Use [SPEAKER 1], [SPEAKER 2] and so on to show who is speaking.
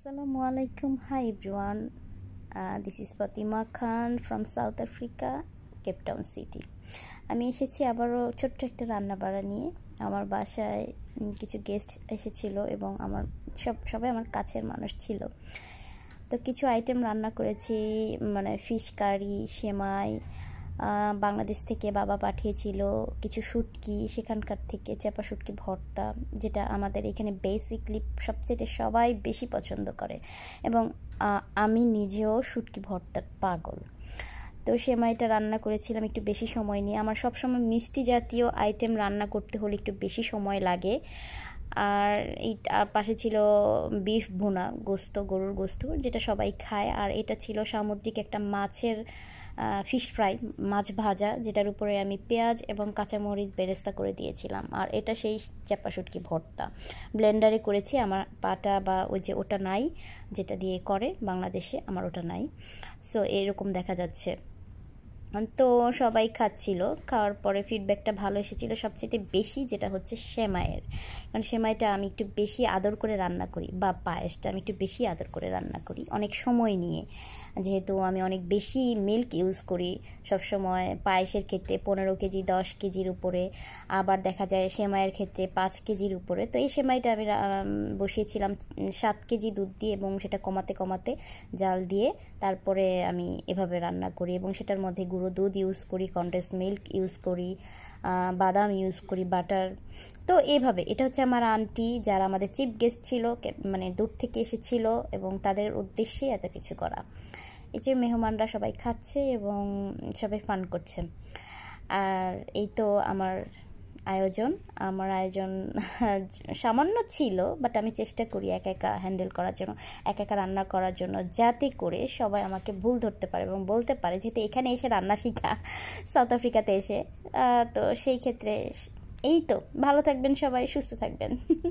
[SPEAKER 1] আসসালামু আলাইকুম hi everyone this is Fatima Khan from South Africa Cape Town city আমি এসেছি আবারও ছোট্ট একটা রান্না বাড়া নিয়ে আমার বাসায় কিছু গেস্ট এসেছিল এবং আমার সব সবাই আমার কাছের মানুষ ছিল তো কিছু আইটেম রান্না করেছি মানে ফিশ কারি সেমাই বাংলাদেশ থেকে বাবা পাঠিয়েছিল কিছু সুটকি সেখানকার থেকে চাপা শুটকি ভর্তা যেটা আমাদের এখানে বেসিকলি সবচেয়ে সবাই বেশি পছন্দ করে এবং আমি নিজেও সুটকি ভর্তার পাগল তো সেমাইটা রান্না করেছিলাম একটু বেশি সময় নিয়ে আমার সবসময় মিষ্টি জাতীয় আইটেম রান্না করতে হলে একটু বেশি সময় লাগে আর এই আর পাশে ছিল বিফ ভুনা গোস্ত গরুর গোস্ত যেটা সবাই খায় আর এটা ছিল সামুদ্রিক একটা মাছের ফিশ ফ্রাই মাছ ভাজা যেটার উপরে আমি পেঁয়াজ এবং কাঁচামরিচ বেরেস্তা করে দিয়েছিলাম আর এটা সেই চাপা শুটকি ভর্তা ব্লেন্ডারে করেছি আমার পাটা বা ওই যে ওটা নাই যেটা দিয়ে করে বাংলাদেশে আমার ওটা নাই সো এরকম দেখা যাচ্ছে তো সবাই খাচ্ছিল খাওয়ার পরে ফিডব্যাকটা ভালো এসেছিলো সবচেয়ে বেশি যেটা হচ্ছে সেমাইয়ের কারণ সেমাইটা আমি একটু বেশি আদর করে রান্না করি বা পায়েসটা আমি একটু বেশি আদর করে রান্না করি অনেক সময় নিয়ে যেহেতু আমি অনেক বেশি মিল্ক ইউজ করি সবসময় পায়েসের ক্ষেত্রে পনেরো কেজি দশ কেজির উপরে আবার দেখা যায় সেমাইয়ের ক্ষেত্রে পাঁচ কেজির উপরে তো এই সেমাইটা আমি বসিয়েছিলাম সাত কেজি দুধ দিয়ে এবং সেটা কমাতে কমাতে জাল দিয়ে তারপরে আমি এভাবে রান্না করি এবং সেটার মধ্যে গুঁড়ো গুঁড়ো দুধ ইউজ করি কন্ডেন্স মিল্ক ইউজ করি বাদাম ইউজ করি বাটার তো এইভাবে এটা হচ্ছে আমার আন্টি যারা আমাদের চিফ গেস্ট ছিল মানে দূর থেকে এসেছিল এবং তাদের উদ্দেশ্যে এত কিছু করা এই যে মেহমানরা সবাই খাচ্ছে এবং সবাই ফান করছে আর এই তো আমার আয়োজন আমার আয়োজন সামান্য ছিল বাট আমি চেষ্টা করি একা একা হ্যান্ডেল করার জন্য একা একা রান্না করার জন্য যাতে করে সবাই আমাকে ভুল ধরতে পারে এবং বলতে পারে যেহেতু এখানে এসে রান্না শিখা সাউথ আফ্রিকাতে এসে তো সেই ক্ষেত্রে এই তো ভালো থাকবেন সবাই সুস্থ থাকবেন